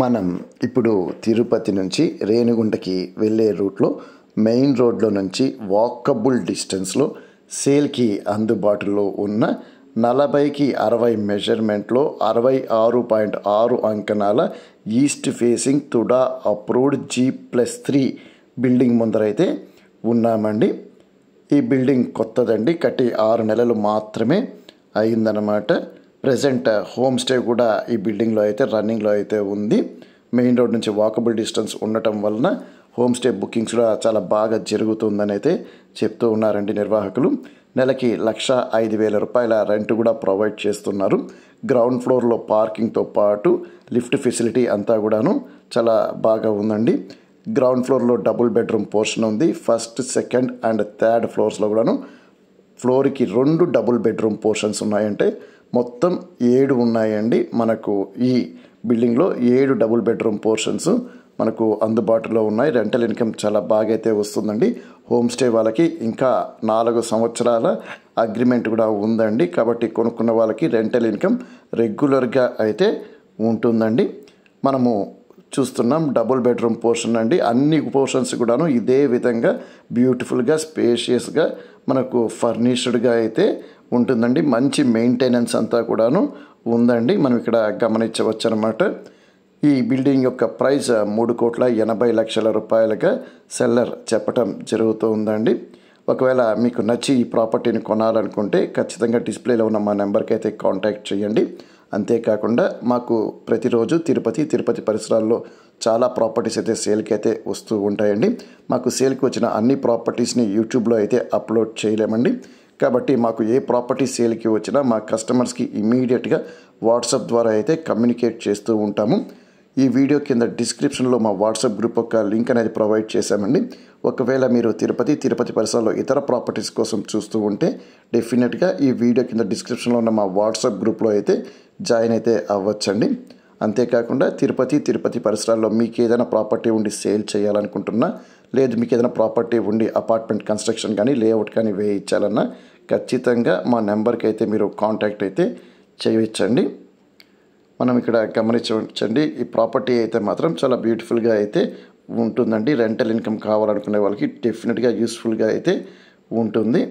మనం ఇప్పుడు తిరుపతి నుంచి రేణుగుంటకి వెళ్ళే రూట్లో మెయిన్ రోడ్లో నుంచి వాకబుల్ డిస్టెన్స్లో సేల్కి అందుబాటులో ఉన్న నలభైకి అరవై మెజర్మెంట్లో అరవై ఆరు పాయింట్ ఆరు అంకణాల east facing TUDA approved G plus three building ముందరైతే ఉన్నామండి ఈ బిల్డింగ్ కొత్తదండి కట్టి ఆరు నెలలు మాత్రమే అయిందన్నమాట ప్రజెంట్ హోమ్ స్టే కూడా ఈ బిల్డింగ్లో అయితే రన్నింగ్లో అయితే ఉంది మెయిన్ రోడ్ నుంచి వాకబుల్ డిస్టెన్స్ ఉండటం వలన హోమ్ స్టే బుకింగ్స్ కూడా చాలా బాగా జరుగుతుందని అయితే చెప్తూ ఉన్నారండి నిర్వాహకులు నెలకి లక్ష ఐదు వేల రూపాయల రెంట్ కూడా ప్రొవైడ్ చేస్తున్నారు గ్రౌండ్ ఫ్లోర్లో పార్కింగ్తో పాటు లిఫ్ట్ ఫెసిలిటీ అంతా కూడాను చాలా బాగా ఉందండి గ్రౌండ్ ఫ్లోర్లో డబుల్ బెడ్రూమ్ పోర్షన్ ఉంది ఫస్ట్ సెకండ్ అండ్ థర్డ్ ఫ్లోర్స్లో కూడాను ఫ్లోర్కి రెండు డబుల్ బెడ్రూమ్ పోర్షన్స్ ఉన్నాయంటే మొత్తం ఏడు ఉన్నాయండి మనకు ఈ బిల్డింగ్లో ఏడు డబుల్ బెడ్రూమ్ పోర్షన్స్ మనకు అందుబాటులో ఉన్నాయి రెంటల్ ఇన్కమ్ చాలా బాగా అయితే వస్తుందండి హోమ్ స్టే వాళ్ళకి ఇంకా నాలుగు సంవత్సరాల అగ్రిమెంట్ కూడా ఉందండి కాబట్టి కొనుక్కున్న వాళ్ళకి రెంటల్ ఇన్కమ్ రెగ్యులర్గా అయితే ఉంటుందండి మనము చూస్తున్నాం డబుల్ బెడ్రూమ్ పోర్షన్ అండి అన్ని పోర్షన్స్ కూడాను ఇదే విధంగా బ్యూటిఫుల్గా స్పేషియస్గా మనకు ఫర్నిష్డ్గా అయితే ఉంటుందండి మంచి మెయింటెనెన్స్ అంతా కూడాను ఉందండి మనం ఇక్కడ గమనించవచ్చు అనమాట ఈ బిల్డింగ్ యొక్క ప్రైస్ మూడు కోట్ల ఎనభై లక్షల రూపాయలుగా సెల్లర్ చెప్పటం జరుగుతూ ఉందండి ఒకవేళ మీకు నచ్చి ఈ ప్రాపర్టీని కొనాలనుకుంటే ఖచ్చితంగా డిస్ప్లేలో ఉన్న మా నెంబర్కి అయితే కాంటాక్ట్ చేయండి అంతేకాకుండా మాకు ప్రతిరోజు తిరుపతి తిరుపతి పరిసరాల్లో చాలా ప్రాపర్టీస్ అయితే సేల్కి అయితే వస్తూ ఉంటాయండి మాకు సేల్కి వచ్చిన అన్ని ప్రాపర్టీస్ని యూట్యూబ్లో అయితే అప్లోడ్ చేయలేమండి కాబట్టి మాకు ఏ ప్రాపర్టీ సేల్కి వచ్చినా మా కస్టమర్స్కి ఇమీడియట్గా వాట్సాప్ ద్వారా అయితే కమ్యూనికేట్ చేస్తూ ఉంటాము ఈ వీడియో కింద డిస్క్రిప్షన్లో మా వాట్సాప్ గ్రూప్ యొక్క లింక్ అనేది ప్రొవైడ్ చేశామండి ఒకవేళ మీరు తిరుపతి తిరుపతి పరిసరాల్లో ఇతర ప్రాపర్టీస్ కోసం చూస్తూ ఉంటే డెఫినెట్గా ఈ వీడియో కింద డిస్క్రిప్షన్లో ఉన్న మా వాట్సాప్ గ్రూప్లో అయితే జాయిన్ అయితే అవ్వచ్చండి అంతేకాకుండా తిరుపతి తిరుపతి పరిసరాల్లో మీకు ఏదైనా ప్రాపర్టీ ఉండి సేల్ చేయాలనుకుంటున్నా లేదు మీకు ఏదైనా ప్రాపర్టీ ఉండి అపార్ట్మెంట్ కన్స్ట్రక్షన్ కానీ లేఅవుట్ కానీ వేయించాలన్నా ఖచ్చితంగా మా నెంబర్కి అయితే మీరు కాంటాక్ట్ అయితే చేయించండి మనం ఇక్కడ గమనించండి ఈ ప్రాపర్టీ అయితే మాత్రం చాలా బ్యూటిఫుల్గా అయితే ఉంటుందండి రెంటల్ ఇన్కమ్ కావాలనుకునే వాళ్ళకి డెఫినెట్గా యూస్ఫుల్గా అయితే ఉంటుంది